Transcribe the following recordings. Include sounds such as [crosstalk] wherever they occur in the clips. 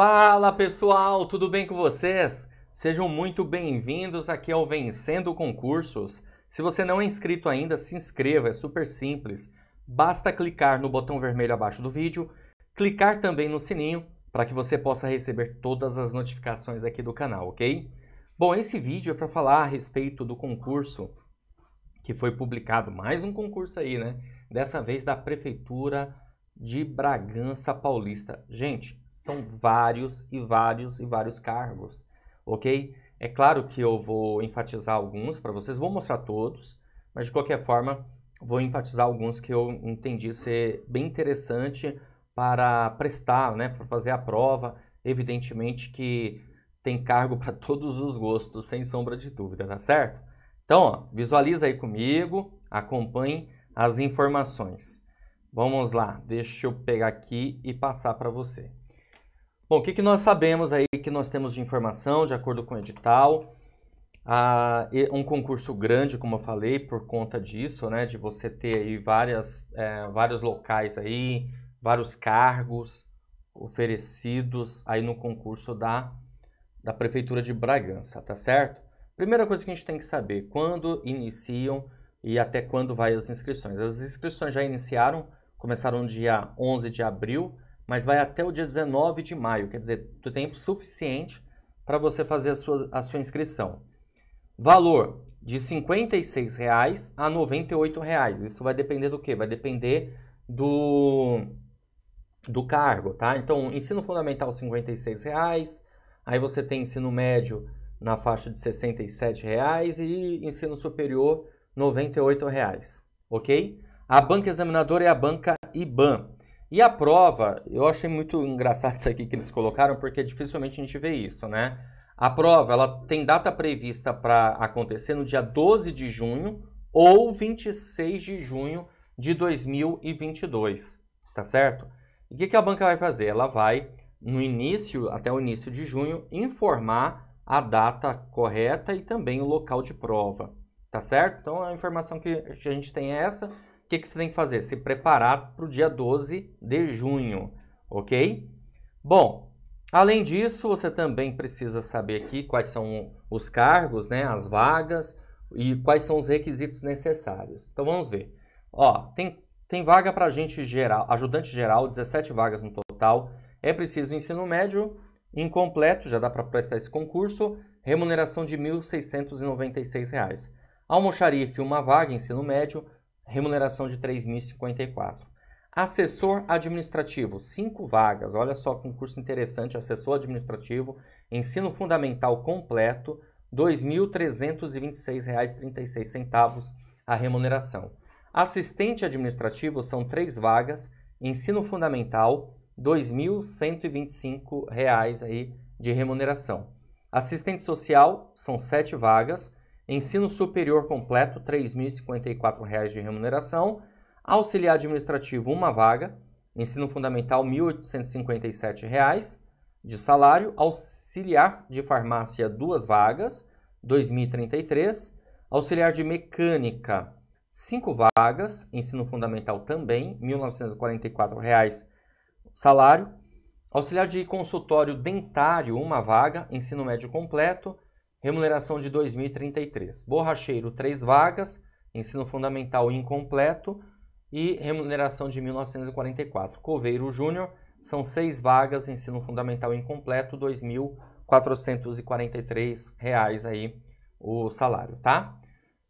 Fala pessoal, tudo bem com vocês? Sejam muito bem-vindos aqui ao Vencendo Concursos. Se você não é inscrito ainda, se inscreva, é super simples. Basta clicar no botão vermelho abaixo do vídeo, clicar também no sininho para que você possa receber todas as notificações aqui do canal, ok? Bom, esse vídeo é para falar a respeito do concurso que foi publicado, mais um concurso aí, né? Dessa vez da Prefeitura de Bragança Paulista. Gente, são vários e vários e vários cargos, ok? É claro que eu vou enfatizar alguns para vocês, vou mostrar todos, mas de qualquer forma vou enfatizar alguns que eu entendi ser bem interessante para prestar, né, para fazer a prova. Evidentemente que tem cargo para [laughs] todos os gostos, sem sombra de dúvida, tá certo? Então, ó, visualiza aí comigo, acompanhe as informações. Vamos lá, deixa eu pegar aqui e passar para você. Bom, o que, que nós sabemos aí que nós temos de informação de acordo com o edital? Ah, um concurso grande, como eu falei, por conta disso, né? De você ter aí várias, é, vários locais aí, vários cargos oferecidos aí no concurso da, da Prefeitura de Bragança, tá certo? Primeira coisa que a gente tem que saber, quando iniciam e até quando vai as inscrições. As inscrições já iniciaram começaram dia 11 de abril, mas vai até o dia 19 de maio, quer dizer, tem tempo suficiente para você fazer a sua, a sua inscrição. Valor de R$ 56,00 a R$ 98,00. Isso vai depender do quê? Vai depender do, do cargo, tá? Então, ensino fundamental R$ 56,00, aí você tem ensino médio na faixa de R$ 67,00 e ensino superior R$ 98,00, ok? a banca examinadora é a banca IBAN. E a prova, eu achei muito engraçado isso aqui que eles colocaram, porque dificilmente a gente vê isso, né? A prova, ela tem data prevista para acontecer no dia 12 de junho ou 26 de junho de 2022, tá certo? E o que, que a banca vai fazer? Ela vai, no início, até o início de junho, informar a data correta e também o local de prova, tá certo? Então a informação que a gente tem é essa o que, que você tem que fazer? Se preparar para o dia 12 de junho, ok? Bom, além disso, você também precisa saber aqui quais são os cargos, né, as vagas e quais são os requisitos necessários. Então vamos ver. Ó, tem, tem vaga para agente geral, ajudante geral, 17 vagas no total. É preciso ensino médio incompleto, já dá para prestar esse concurso, remuneração de R$ 1.696. Almoxarife, uma vaga, ensino médio, remuneração de 3.054. Assessor administrativo, 5 vagas. Olha só que curso interessante, assessor administrativo, ensino fundamental completo, R$ 2.326,36 a remuneração. Assistente administrativo são 3 vagas, ensino fundamental, R$ 2.125 aí de remuneração. Assistente social são 7 vagas, Ensino superior completo, R$ 3.054 de remuneração. Auxiliar administrativo, uma vaga. Ensino fundamental, R$ 1.857 de salário. Auxiliar de farmácia, duas vagas, R$ 2.033. Auxiliar de mecânica, cinco vagas. Ensino fundamental também, R$ 1.944 salário. Auxiliar de consultório dentário, uma vaga. Ensino médio completo remuneração de 2033. Borracheiro, três vagas, ensino fundamental incompleto e remuneração de 1944. Coveiro Júnior, são seis vagas, ensino fundamental incompleto, 2.443 reais aí o salário, tá?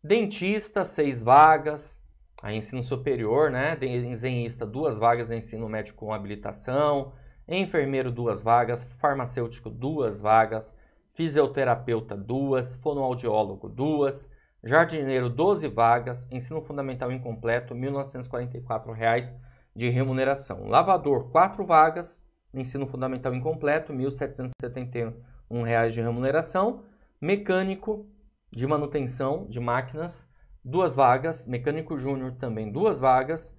Dentista, seis vagas, aí ensino superior, né? Desenhista, duas vagas, ensino médico com habilitação, enfermeiro, duas vagas, farmacêutico, duas vagas, fisioterapeuta duas, fonoaudiólogo duas, jardineiro 12 vagas, ensino fundamental incompleto, R$ 1.944 reais de remuneração. Lavador quatro vagas, ensino fundamental incompleto, R$ 1.771 reais de remuneração. Mecânico de manutenção de máquinas, duas vagas, mecânico júnior também duas vagas,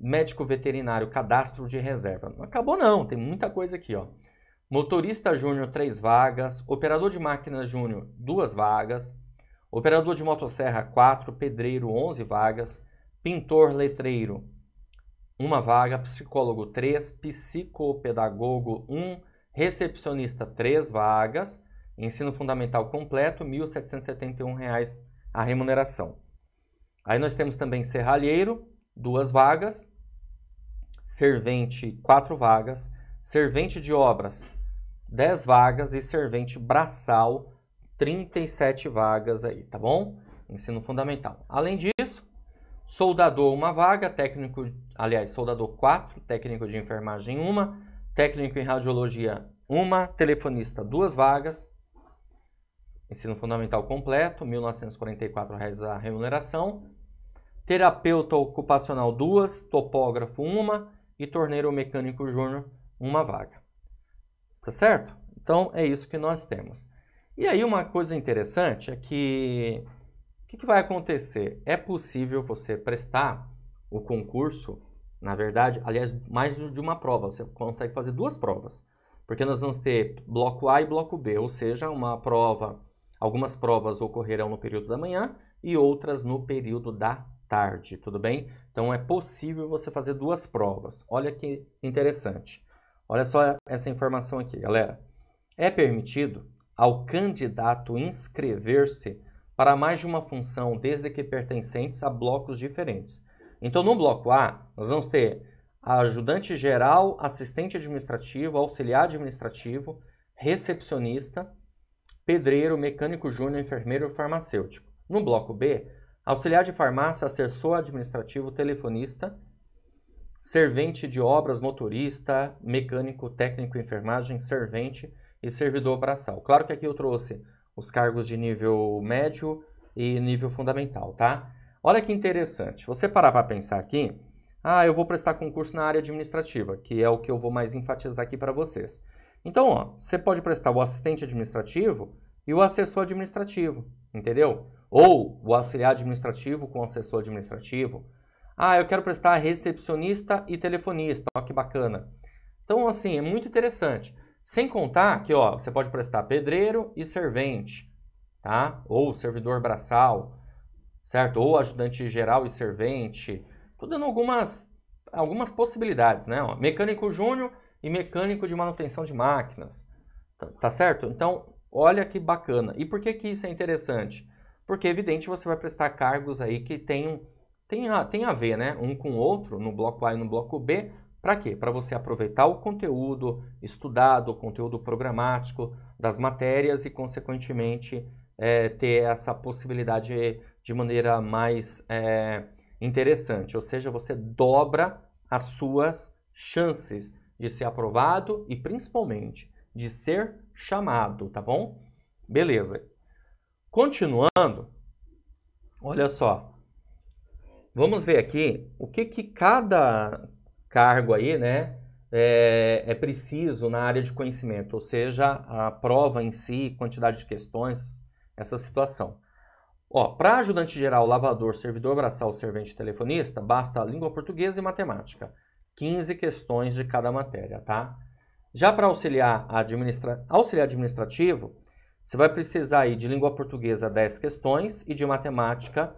médico veterinário, cadastro de reserva. Não acabou não, tem muita coisa aqui, ó motorista júnior três vagas, operador de máquinas júnior duas vagas, operador de motosserra quatro, pedreiro onze vagas, pintor letreiro uma vaga, psicólogo três, psicopedagogo um, recepcionista três vagas, ensino fundamental completo R$ 1.771 a remuneração. Aí nós temos também serralheiro, duas vagas, servente, quatro vagas, servente de obras, 10 vagas e servente braçal, 37 vagas aí, tá bom? Ensino fundamental. Além disso, soldador uma vaga, técnico, aliás, soldador 4, técnico de enfermagem uma, técnico em radiologia uma, telefonista duas vagas. Ensino fundamental completo, R$ 1.944 reais a remuneração. Terapeuta ocupacional duas, topógrafo uma e torneiro mecânico júnior uma vaga tá certo? Então é isso que nós temos. E aí uma coisa interessante é que o que, que, vai acontecer? É possível você prestar o concurso, na verdade, aliás, mais de uma prova, você consegue fazer duas provas, porque nós vamos ter bloco A e bloco B, ou seja, uma prova, algumas provas ocorrerão no período da manhã e outras no período da tarde, tudo bem? Então é possível você fazer duas provas. Olha que interessante. Olha só essa informação aqui, galera. É permitido ao candidato inscrever-se para mais de uma função, desde que pertencentes a blocos diferentes. Então, no bloco A, nós vamos ter ajudante geral, assistente administrativo, auxiliar administrativo, recepcionista, pedreiro, mecânico júnior, enfermeiro farmacêutico. No bloco B, auxiliar de farmácia, assessor administrativo, telefonista, servente de obras, motorista, mecânico, técnico, enfermagem, servente e servidor braçal. Claro que aqui eu trouxe os cargos de nível médio e nível fundamental, tá? Olha que interessante. Você parar para pensar aqui, ah, eu vou prestar concurso na área administrativa, que é o que eu vou mais enfatizar aqui para vocês. Então, ó, você pode prestar o assistente administrativo e o assessor administrativo, entendeu? Ou o auxiliar administrativo com o assessor administrativo, ah, eu quero prestar recepcionista e telefonista. Olha que bacana. Então, assim, é muito interessante. Sem contar que, ó, você pode prestar pedreiro e servente, tá? Ou servidor braçal, certo? Ou ajudante geral e servente. Estou dando algumas, algumas possibilidades, né? Ó, mecânico júnior e mecânico de manutenção de máquinas, tá, tá certo? Então, olha que bacana. E por que que isso é interessante? Porque, evidente, você vai prestar cargos aí que tenham tem a, tem a ver, né? Um com o outro, no bloco A e no bloco B. Para quê? Para você aproveitar o conteúdo estudado, o conteúdo programático das matérias e, consequentemente, é, ter essa possibilidade de maneira mais é, interessante. Ou seja, você dobra as suas chances de ser aprovado e, principalmente, de ser chamado, tá bom? Beleza. Continuando, olha só. Vamos ver aqui o que, que cada cargo aí, né, é, é, preciso na área de conhecimento, ou seja, a prova em si, quantidade de questões, essa situação. Ó, para ajudante geral, lavador, servidor braçal, servente telefonista, basta língua portuguesa e matemática. 15 questões de cada matéria, tá? Já para auxiliar, administra... auxiliar administrativo, você vai precisar aí de língua portuguesa 10 questões e de matemática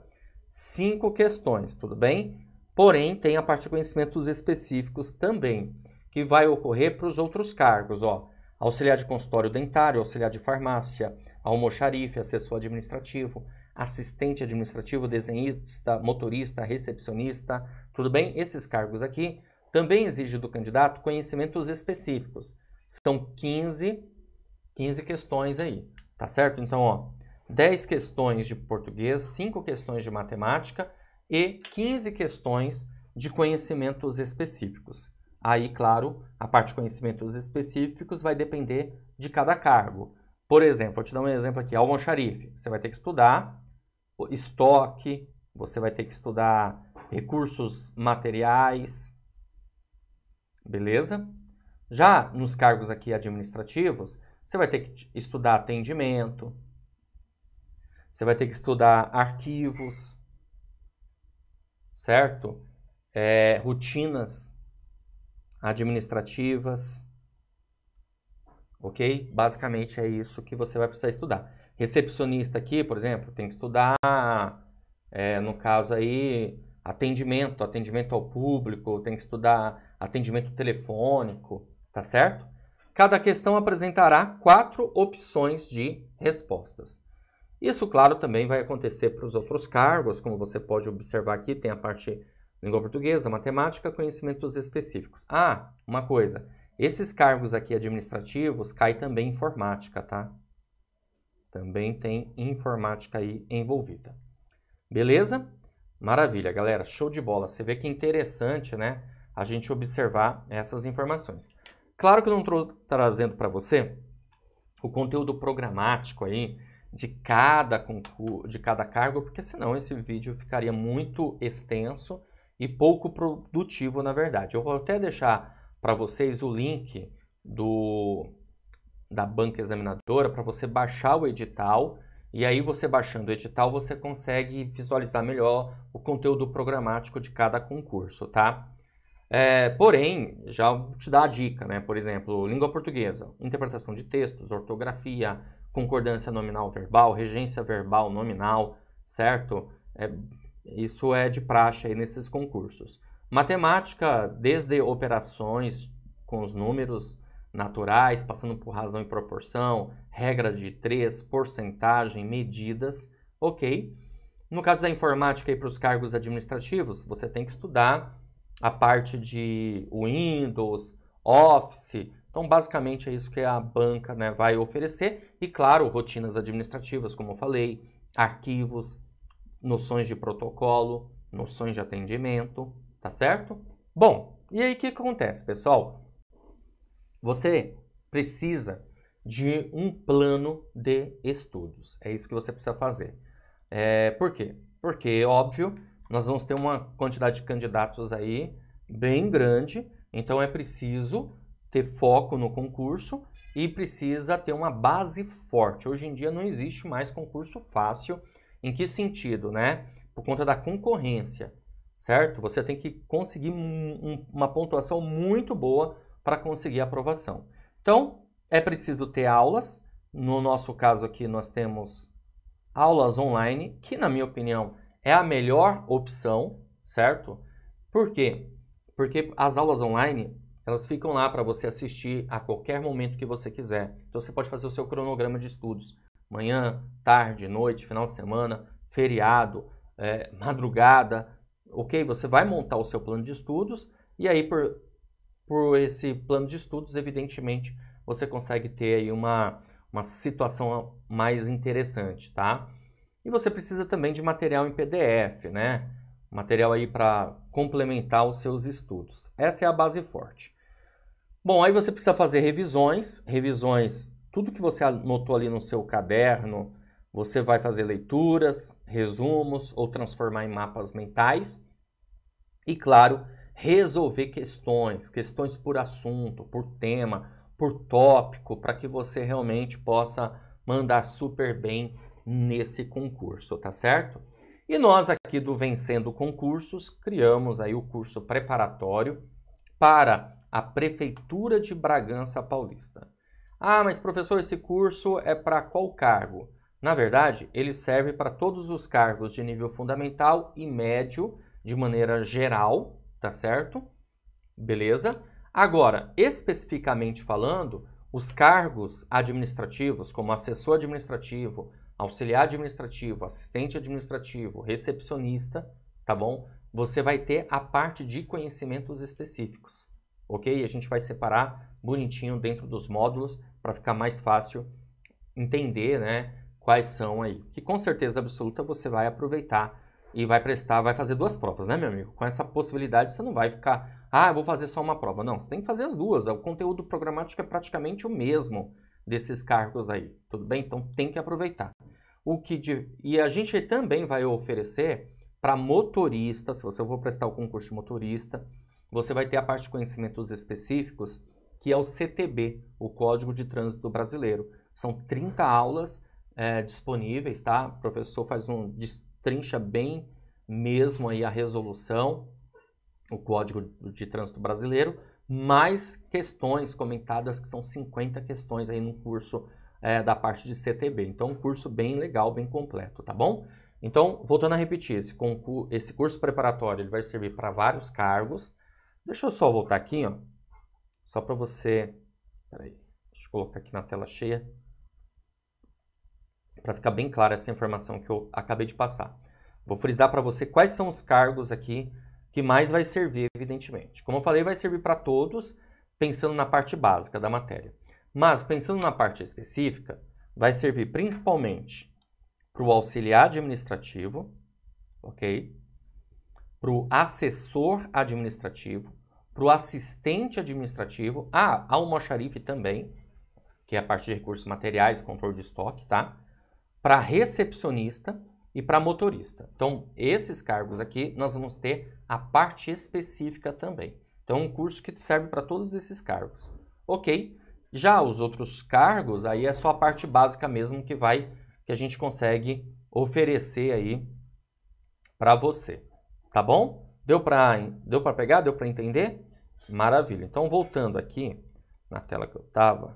cinco questões, tudo bem? Porém, tem a parte de conhecimentos específicos também, que vai ocorrer para os outros cargos, ó. Auxiliar de consultório dentário, auxiliar de farmácia, almoxarife, assessor administrativo, assistente administrativo, desenhista, motorista, recepcionista, tudo bem? Esses cargos aqui também exigem do candidato conhecimentos específicos. São 15, 15 questões aí, tá certo? Então, ó, 10 questões de português, 5 questões de matemática e 15 questões de conhecimentos específicos. Aí, claro, a parte de conhecimentos específicos vai depender de cada cargo. Por exemplo, vou te dar um exemplo aqui, almoxarife. Você vai ter que estudar estoque, você vai ter que estudar recursos materiais, beleza? Já nos cargos aqui administrativos, você vai ter que estudar atendimento, você vai ter que estudar arquivos, certo? É, rotinas administrativas, ok? Basicamente é isso que você vai precisar estudar. Recepcionista aqui, por exemplo, tem que estudar, é, no caso aí, atendimento, atendimento ao público, tem que estudar atendimento telefônico, tá certo? Cada questão apresentará quatro opções de respostas. Isso, claro, também vai acontecer para os outros cargos, como você pode observar aqui, tem a parte língua portuguesa, matemática, conhecimentos específicos. Ah, uma coisa, esses cargos aqui administrativos cai também informática, tá? Também tem informática aí envolvida. Beleza? Maravilha, galera, show de bola. Você vê que é interessante, né, a gente observar essas informações. Claro que eu não estou trazendo para você o conteúdo programático aí, de cada, concurso, de cada cargo, porque senão esse vídeo ficaria muito extenso e pouco produtivo, na verdade. Eu vou até deixar para vocês o link do da banca examinadora para você baixar o edital e aí você baixando o edital você consegue visualizar melhor o conteúdo programático de cada concurso, tá? É, porém, já vou te dar a dica, né? Por exemplo, língua portuguesa, interpretação de textos, ortografia, concordância nominal verbal, regência verbal nominal, certo? É, isso é de praxe aí nesses concursos. Matemática, desde operações com os números naturais, passando por razão e proporção, regra de três, porcentagem, medidas, ok? No caso da informática e para os cargos administrativos, você tem que estudar a parte de Windows, Office, então, basicamente, é isso que a banca né, vai oferecer. E, claro, rotinas administrativas, como eu falei, arquivos, noções de protocolo, noções de atendimento, tá certo? Bom, e aí o que acontece, pessoal? Você precisa de um plano de estudos. É isso que você precisa fazer. É, por quê? Porque, óbvio, nós vamos ter uma quantidade de candidatos aí bem grande, então é preciso ter foco no concurso e precisa ter uma base forte. Hoje em dia não existe mais concurso fácil. Em que sentido, né? Por conta da concorrência, certo? Você tem que conseguir um, uma pontuação muito boa para conseguir a aprovação. Então, é preciso ter aulas. No nosso caso aqui, nós temos aulas online, que na minha opinião é a melhor opção, certo? Por quê? Porque as aulas online elas ficam lá para você assistir a qualquer momento que você quiser. Então você pode fazer o seu cronograma de estudos. Manhã, tarde, noite, final de semana, feriado, é, madrugada. Ok? Você vai montar o seu plano de estudos e aí por, por esse plano de estudos, evidentemente, você consegue ter aí uma, uma situação mais interessante, tá? E você precisa também de material em PDF, né? Material aí para complementar os seus estudos. Essa é a base forte. Bom, aí você precisa fazer revisões, revisões, tudo que você anotou ali no seu caderno, você vai fazer leituras, resumos ou transformar em mapas mentais. E claro, resolver questões, questões por assunto, por tema, por tópico, para que você realmente possa mandar super bem nesse concurso, tá certo? E nós aqui do Vencendo Concursos criamos aí o curso preparatório para a Prefeitura de Bragança Paulista. Ah, mas professor, esse curso é para qual cargo? Na verdade, ele serve para todos os cargos de nível fundamental e médio, de maneira geral, tá certo? Beleza? Agora, especificamente falando, os cargos administrativos, como assessor administrativo, auxiliar administrativo, assistente administrativo, recepcionista, tá bom? Você vai ter a parte de conhecimentos específicos ok? E a gente vai separar bonitinho dentro dos módulos para ficar mais fácil entender, né, quais são aí. Que com certeza absoluta você vai aproveitar e vai prestar, vai fazer duas provas, né, meu amigo? Com essa possibilidade você não vai ficar, ah, eu vou fazer só uma prova. Não, você tem que fazer as duas. O conteúdo programático é praticamente o mesmo desses cargos aí, tudo bem? Então tem que aproveitar. O que de... e a gente também vai oferecer para motorista, se você for prestar o concurso de motorista, você vai ter a parte de conhecimentos específicos, que é o CTB, o Código de Trânsito Brasileiro. São 30 aulas é, disponíveis, tá? O professor faz um destrincha bem mesmo aí a resolução, o Código de Trânsito Brasileiro, mais questões comentadas, que são 50 questões aí no curso é, da parte de CTB. Então, um curso bem legal, bem completo, tá bom? Então, voltando a repetir, esse, concurso, esse curso preparatório ele vai servir para vários cargos, Deixa eu só voltar aqui, ó, só para você. Peraí, deixa eu colocar aqui na tela cheia para ficar bem clara essa informação que eu acabei de passar. Vou frisar para você quais são os cargos aqui que mais vai servir, evidentemente. Como eu falei, vai servir para todos, pensando na parte básica da matéria. Mas pensando na parte específica, vai servir principalmente para o auxiliar administrativo, ok? para o assessor administrativo, para o assistente administrativo, ah, há uma mocharife também, que é a parte de recursos materiais, controle de estoque, tá? Para recepcionista e para motorista. Então, esses cargos aqui nós vamos ter a parte específica também. Então, é um curso que serve para todos esses cargos. OK? Já os outros cargos, aí é só a parte básica mesmo que vai que a gente consegue oferecer aí para você. Tá bom? Deu para deu pegar? Deu para entender? Maravilha. Então, voltando aqui na tela que eu estava,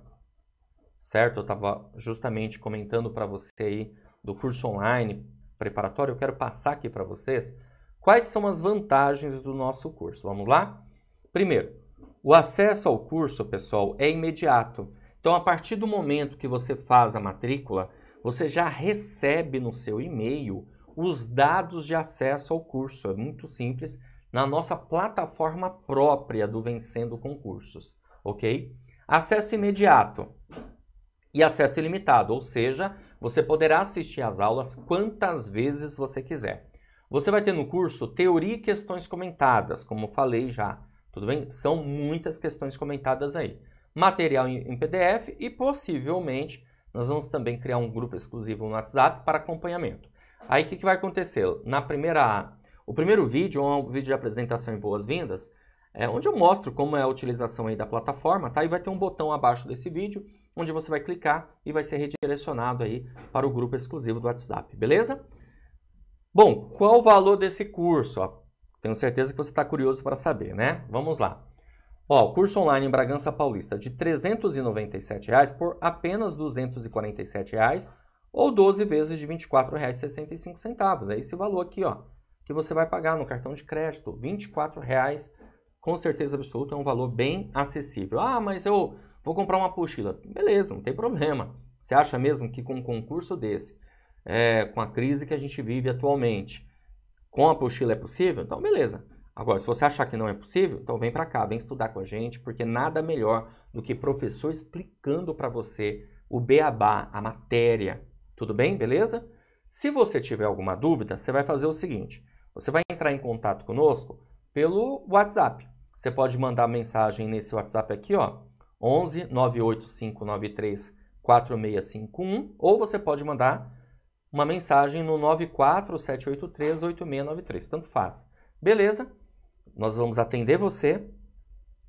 certo? Eu estava justamente comentando para você aí do curso online preparatório. Eu quero passar aqui para vocês quais são as vantagens do nosso curso. Vamos lá? Primeiro, o acesso ao curso, pessoal, é imediato. Então, a partir do momento que você faz a matrícula, você já recebe no seu e-mail os dados de acesso ao curso. É muito simples, na nossa plataforma própria do Vencendo Concursos, ok? Acesso imediato e acesso ilimitado, ou seja, você poderá assistir às aulas quantas vezes você quiser. Você vai ter no curso teoria e questões comentadas, como falei já, tudo bem? São muitas questões comentadas aí. Material em PDF e possivelmente nós vamos também criar um grupo exclusivo no WhatsApp para acompanhamento. Aí o que, que vai acontecer? Na primeira A, o primeiro vídeo um vídeo de apresentação e boas-vindas, é, onde eu mostro como é a utilização aí da plataforma, tá? E vai ter um botão abaixo desse vídeo, onde você vai clicar e vai ser redirecionado aí para o grupo exclusivo do WhatsApp, beleza? Bom, qual o valor desse curso? Ó, tenho certeza que você está curioso para saber, né? Vamos lá. Ó, o curso online em Bragança Paulista de R$ 397 reais por apenas R$ 247 reais ou 12 vezes de R$ 24,65. É esse valor aqui, ó, que você vai pagar no cartão de crédito, R$ reais com certeza absoluta, é um valor bem acessível. Ah, mas eu vou comprar uma apostila. Beleza, não tem problema. Você acha mesmo que com um concurso desse, é, com a crise que a gente vive atualmente, com a apostila é possível? Então, beleza. Agora, se você achar que não é possível, então vem para cá, vem estudar com a gente, porque nada melhor do que professor explicando para você o beabá, a matéria, tudo bem? Beleza? Se você tiver alguma dúvida, você vai fazer o seguinte: você vai entrar em contato conosco pelo WhatsApp. Você pode mandar mensagem nesse WhatsApp aqui, ó, 11 98593 4651, ou você pode mandar uma mensagem no 947838693, tanto faz. Beleza? Nós vamos atender você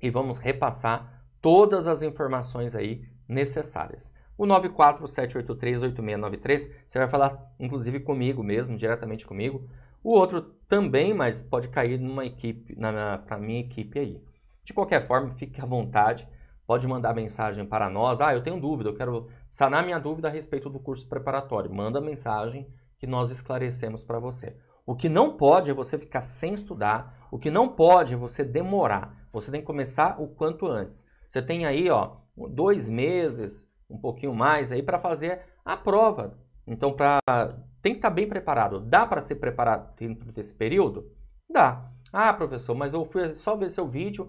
e vamos repassar todas as informações aí necessárias o 947838693, você vai falar inclusive comigo mesmo, diretamente comigo. O outro também, mas pode cair numa equipe, na para minha equipe aí. De qualquer forma, fique à vontade, pode mandar mensagem para nós. Ah, eu tenho dúvida, eu quero sanar minha dúvida a respeito do curso preparatório. Manda mensagem que nós esclarecemos para você. O que não pode é você ficar sem estudar, o que não pode é você demorar. Você tem que começar o quanto antes. Você tem aí, ó, dois meses, um pouquinho mais aí para fazer a prova. Então, para tem que estar tá bem preparado. Dá para ser preparado dentro desse período? Dá. Ah, professor, mas eu fui só ver seu vídeo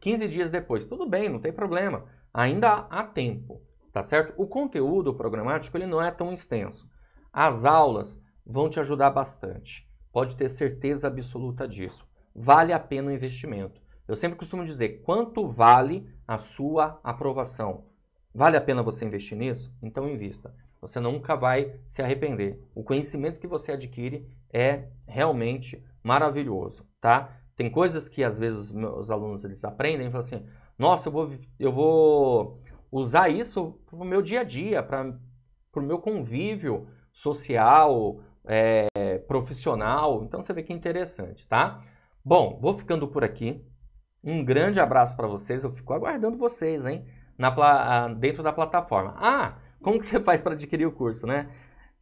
15 dias depois. Tudo bem, não tem problema. Ainda há tempo, tá certo? O conteúdo programático ele não é tão extenso. As aulas vão te ajudar bastante. Pode ter certeza absoluta disso. Vale a pena o investimento. Eu sempre costumo dizer quanto vale a sua aprovação. Vale a pena você investir nisso? Então invista. Você nunca vai se arrepender. O conhecimento que você adquire é realmente maravilhoso, tá? Tem coisas que às vezes os meus alunos eles aprendem e falam assim: "Nossa, eu vou eu vou usar isso para o meu dia a dia, para o meu convívio social, é, profissional. Então você vê que é interessante, tá? Bom, vou ficando por aqui. Um grande abraço para vocês. Eu fico aguardando vocês, hein? na, dentro da plataforma. Ah, como que você faz para adquirir o curso, né?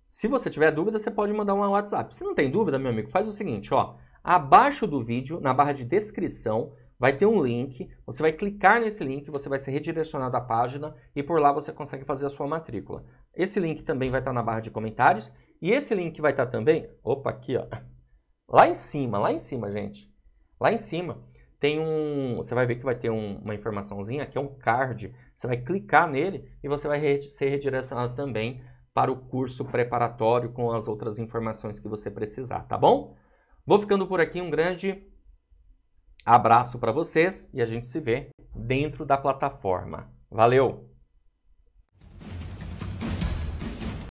Se você tiver dúvida, você pode mandar um WhatsApp. Se não tem dúvida, meu amigo, faz o seguinte, ó. Abaixo do vídeo, na barra de descrição, vai ter um link. Você vai clicar nesse link, você vai ser redirecionado à página e por lá você consegue fazer a sua matrícula. Esse link também vai estar na barra de comentários e esse link vai estar também, opa, aqui, ó. Lá em cima, lá em cima, gente. Lá em cima tem um, você vai ver que vai ter um, uma informaçãozinha que é um card você vai clicar nele e você vai ser redirecionado também para o curso preparatório com as outras informações que você precisar, tá bom? Vou ficando por aqui, um grande abraço para vocês e a gente se vê dentro da plataforma. Valeu!